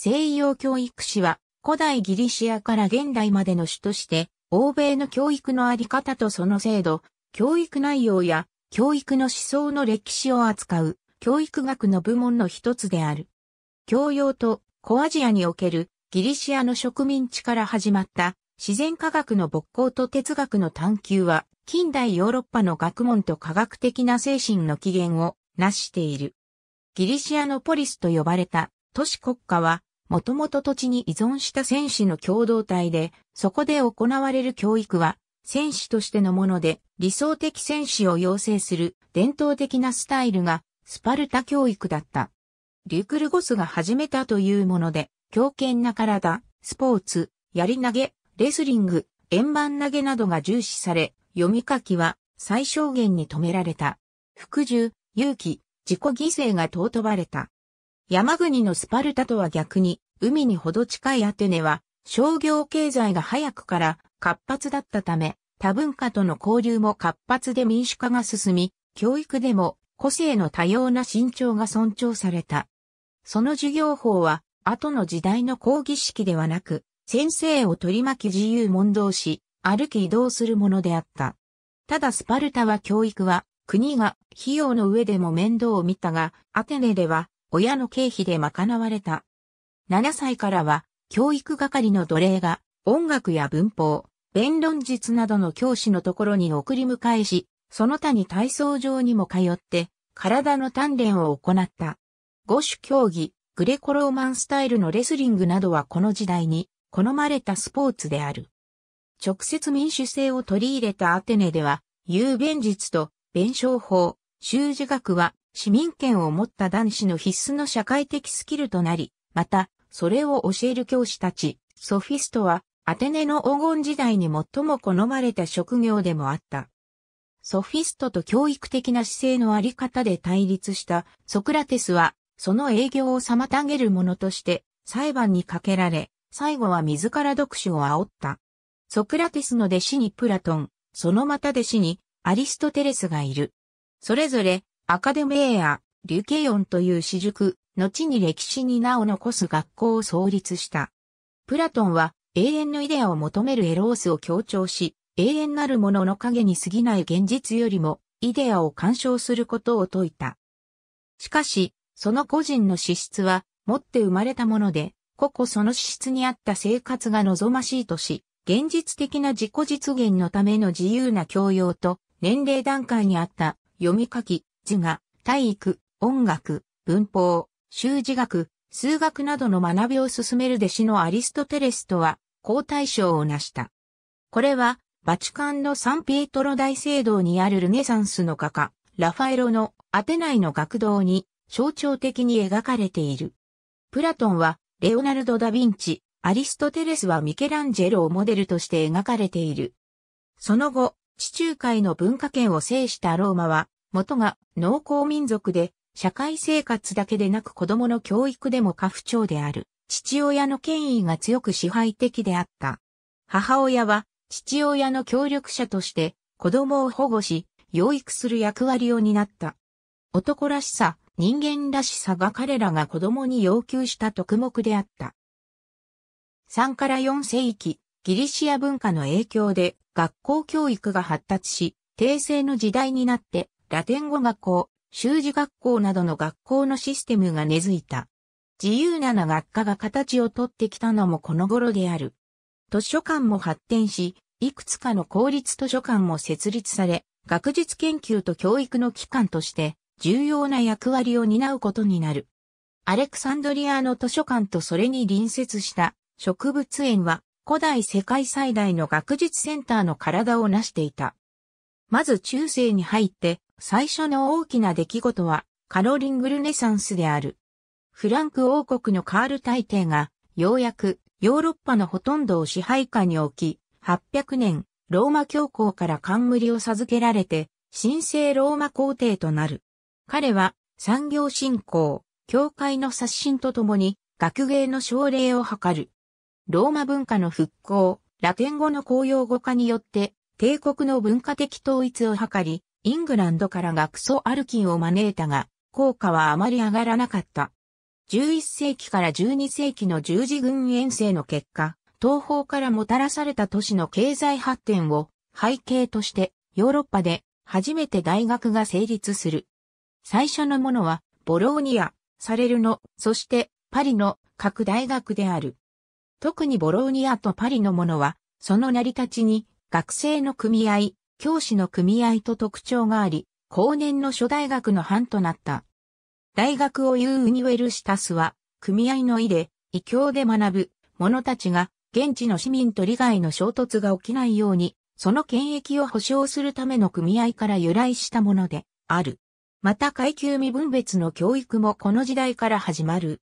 西洋教育史は古代ギリシアから現代までの主として、欧米の教育のあり方とその制度、教育内容や教育の思想の歴史を扱う教育学の部門の一つである。教養と小アジアにおけるギリシアの植民地から始まった自然科学の勃興と哲学の探求は近代ヨーロッパの学問と科学的な精神の起源を成している。ギリシアのポリスと呼ばれた都市国家はもともと土地に依存した戦士の共同体で、そこで行われる教育は、戦士としてのもので、理想的戦士を養成する伝統的なスタイルが、スパルタ教育だった。リュクルゴスが始めたというもので、強健な体、スポーツ、槍投げ、レスリング、円盤投げなどが重視され、読み書きは最小限に止められた。服従、勇気、自己犠牲が尊ばれた。山国のスパルタとは逆に、海にほど近いアテネは、商業経済が早くから活発だったため、多文化との交流も活発で民主化が進み、教育でも個性の多様な身長が尊重された。その授業法は、後の時代の講義式ではなく、先生を取り巻き自由問答し、歩き移動するものであった。ただスパルタは教育は、国が費用の上でも面倒を見たが、アテネでは親の経費で賄われた。7歳からは、教育係の奴隷が、音楽や文法、弁論術などの教師のところに送り迎えし、その他に体操場にも通って、体の鍛錬を行った。五種競技、グレコローマンスタイルのレスリングなどはこの時代に好まれたスポーツである。直接民主制を取り入れたアテネでは、有弁術と弁証法、修辞学は市民権を持った男子の必須の社会的スキルとなり、また、それを教える教師たち、ソフィストは、アテネの黄金時代に最も好まれた職業でもあった。ソフィストと教育的な姿勢のあり方で対立したソクラテスは、その営業を妨げるものとして裁判にかけられ、最後は自ら読書を煽った。ソクラテスの弟子にプラトン、そのまた弟子にアリストテレスがいる。それぞれアカデメーア、リュケヨンという私塾、後に歴史に名を残す学校を創立した。プラトンは永遠のイデアを求めるエロースを強調し、永遠なるものの影に過ぎない現実よりも、イデアを干渉することを説いた。しかし、その個人の資質は、持って生まれたもので、個々その資質に合った生活が望ましいとし、現実的な自己実現のための自由な教養と、年齢段階にあった読み書き、ズが体育、音楽、文法、修辞学、数学などの学びを進める弟子のアリストテレスとは、交代賞を成した。これは、バチカンのサンピエトロ大聖堂にあるルネサンスの画家、ラファエロのアテナイの学童に象徴的に描かれている。プラトンは、レオナルド・ダ・ヴィンチ、アリストテレスはミケランジェロをモデルとして描かれている。その後、地中海の文化圏を制したローマは、元が農耕民族で、社会生活だけでなく子供の教育でも家父長である。父親の権威が強く支配的であった。母親は父親の協力者として子供を保護し、養育する役割を担った。男らしさ、人間らしさが彼らが子供に要求した特目であった。3から4世紀、ギリシア文化の影響で学校教育が発達し、帝政の時代になってラテン語学校、習字学校などの学校のシステムが根付いた。自由な学科が形をとってきたのもこの頃である。図書館も発展し、いくつかの公立図書館も設立され、学術研究と教育の機関として重要な役割を担うことになる。アレクサンドリアの図書館とそれに隣接した植物園は古代世界最大の学術センターの体を成していた。まず中世に入って最初の大きな出来事はカロリングルネサンスである。フランク王国のカール大帝がようやくヨーロッパのほとんどを支配下に置き、800年ローマ教皇から冠を授けられて神聖ローマ皇帝となる。彼は産業振興、教会の刷新とともに学芸の奨励を図る。ローマ文化の復興、ラテン語の公用語化によって帝国の文化的統一を図り、イングランドからがクソアルキンを招いたが、効果はあまり上がらなかった。11世紀から12世紀の十字軍遠征の結果、東方からもたらされた都市の経済発展を背景としてヨーロッパで初めて大学が成立する。最初のものはボローニア、サレルノ、そしてパリの各大学である。特にボローニアとパリのものはその成り立ちに学生の組合、教師の組合と特徴があり、後年の諸大学の藩となった。大学を言うウニウェルシタスは、組合の意で、異教で学ぶ者たちが、現地の市民と利害の衝突が起きないように、その権益を保障するための組合から由来したものである。また階級未分別の教育もこの時代から始まる。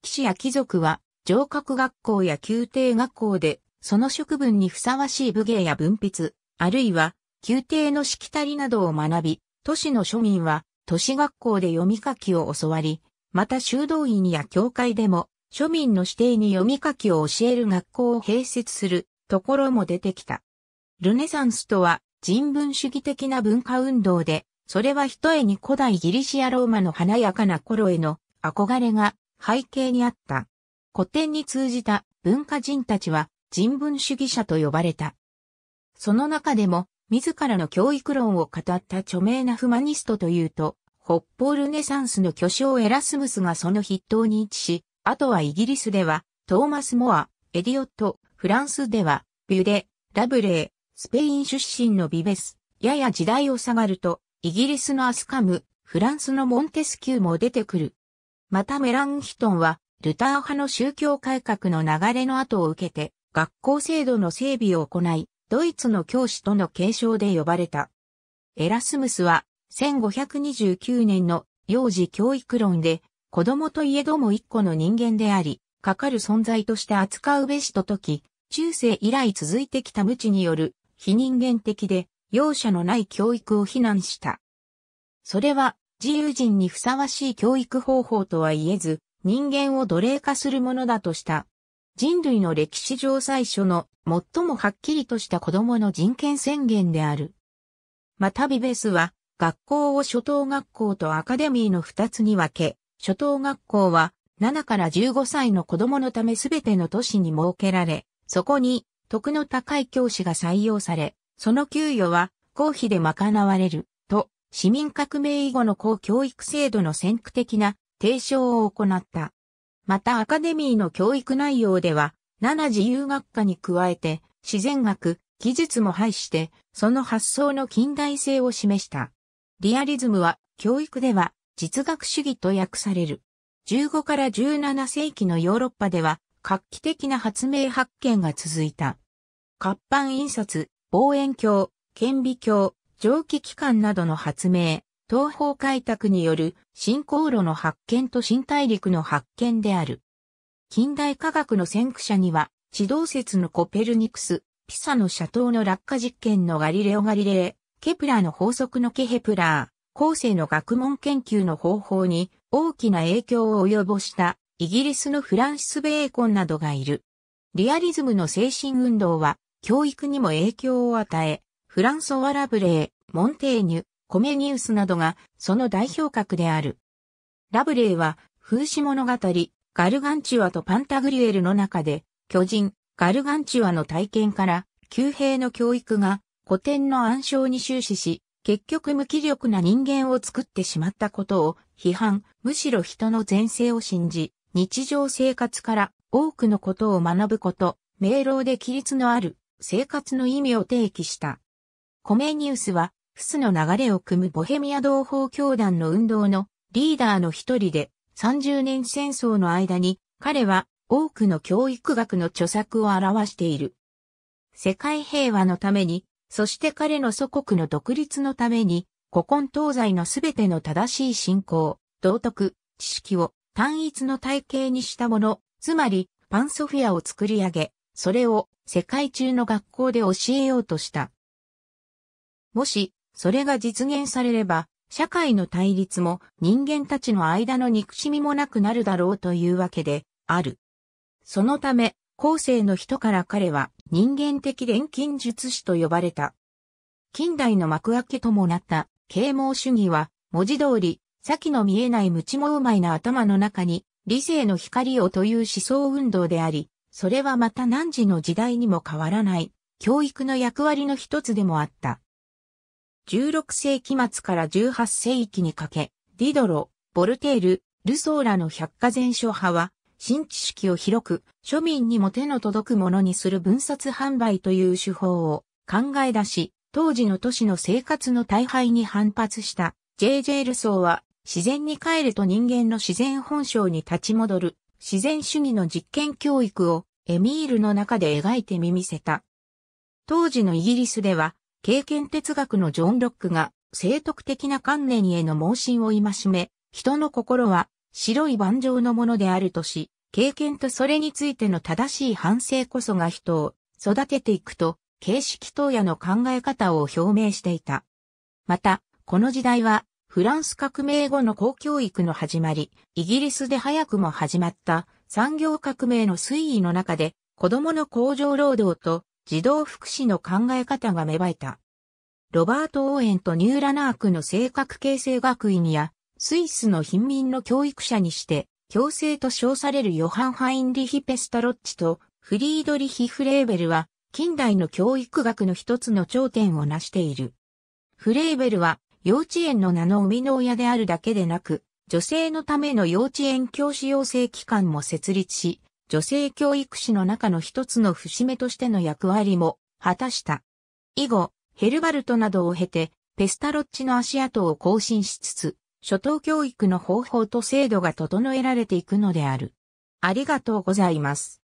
騎士や貴族は、城郭学校や宮廷学校で、その職分にふさわしい武芸や文筆、あるいは宮廷のしきたりなどを学び、都市の庶民は都市学校で読み書きを教わり、また修道院や教会でも庶民の指定に読み書きを教える学校を併設するところも出てきた。ルネサンスとは人文主義的な文化運動で、それは一重に古代ギリシアローマの華やかな頃への憧れが背景にあった。古典に通じた文化人たちは人文主義者と呼ばれた。その中でも自らの教育論を語った著名なフマニストというと、北方ルネサンスの巨匠エラスムスがその筆頭に位置し、あとはイギリスでは、トーマス・モア、エディオット、フランスでは、ビュデ、ラブレー、スペイン出身のビベス、やや時代を下がると、イギリスのアスカム、フランスのモンテスキューも出てくる。またメランヒトンは、ルター派の宗教改革の流れの後を受けて、学校制度の整備を行い、ドイツの教師との継承で呼ばれた。エラスムスは、1529年の幼児教育論で、子供といえども一個の人間であり、かかる存在として扱うべしと説き、中世以来続いてきた無知による、非人間的で、容赦のない教育を非難した。それは、自由人にふさわしい教育方法とは言えず、人間を奴隷化するものだとした。人類の歴史上最初の最もはっきりとした子供の人権宣言である。またビベスは学校を初等学校とアカデミーの二つに分け、初等学校は7から15歳の子供のためすべての都市に設けられ、そこに徳の高い教師が採用され、その給与は公費で賄われると市民革命以後の公教育制度の先駆的な提唱を行った。またアカデミーの教育内容では、7自由学科に加えて、自然学、技術も配して、その発想の近代性を示した。リアリズムは、教育では、実学主義と訳される。15から17世紀のヨーロッパでは、画期的な発明発見が続いた。活版印刷、望遠鏡、顕微鏡、蒸気機関などの発明、東方開拓による新航路の発見と新大陸の発見である。近代科学の先駆者には、地動説のコペルニクス、ピサの斜塔の落下実験のガリレオ・ガリレー、ケプラーの法則のケヘプラー、後世の学問研究の方法に大きな影響を及ぼしたイギリスのフランシス・ベーコンなどがいる。リアリズムの精神運動は教育にも影響を与え、フランソワ・ラブレー、モンテーニュ、コメニウスなどがその代表格である。ラブレーは、風刺物語、ガルガンチュアとパンタグリュエルの中で、巨人、ガルガンチュアの体験から、旧兵の教育が古典の暗礁に終始し、結局無気力な人間を作ってしまったことを批判、むしろ人の前世を信じ、日常生活から多くのことを学ぶこと、明朗で規律のある生活の意味を提起した。コメニウスはフスの流れを組むボヘミア同胞教団の運動のリーダーの一人で、30年戦争の間に彼は多くの教育学の著作を表している。世界平和のために、そして彼の祖国の独立のために、古今東西のすべての正しい信仰、道徳、知識を単一の体系にしたもの、つまりパンソフィアを作り上げ、それを世界中の学校で教えようとした。もしそれが実現されれば、社会の対立も人間たちの間の憎しみもなくなるだろうというわけである。そのため、後世の人から彼は人間的錬金術師と呼ばれた。近代の幕開けともなった啓蒙主義は文字通り先の見えない無知もうまいな頭の中に理性の光をという思想運動であり、それはまた何時の時代にも変わらない教育の役割の一つでもあった。16世紀末から18世紀にかけ、ディドロ、ボルテール、ルソーらの百科全書派は、新知識を広く、庶民にも手の届くものにする分冊販売という手法を考え出し、当時の都市の生活の大敗に反発した J.J. ルソーは、自然に帰ると人間の自然本性に立ち戻る、自然主義の実験教育をエミールの中で描いて見見せた。当時のイギリスでは、経験哲学のジョン・ロックが、聖徳的な観念への盲信を戒め、人の心は白い盤丈のものであるとし、経験とそれについての正しい反省こそが人を育てていくと、形式等野の考え方を表明していた。また、この時代は、フランス革命後の公教育の始まり、イギリスで早くも始まった産業革命の推移の中で、子供の工場労働と児童福祉の考え方が芽生えた。ロバート・オーエンとニューラナークの性格形成学院や、スイスの貧民の教育者にして、強制と称されるヨハン・ハインリヒ・ペスタロッチとフリードリヒ・フレーベルは、近代の教育学の一つの頂点を成している。フレーベルは、幼稚園の名の生みの親であるだけでなく、女性のための幼稚園教師養成機関も設立し、女性教育士の中の一つの節目としての役割も果たした。以後、ヘルバルトなどを経て、ペスタロッチの足跡を更新しつつ、初等教育の方法と制度が整えられていくのである。ありがとうございます。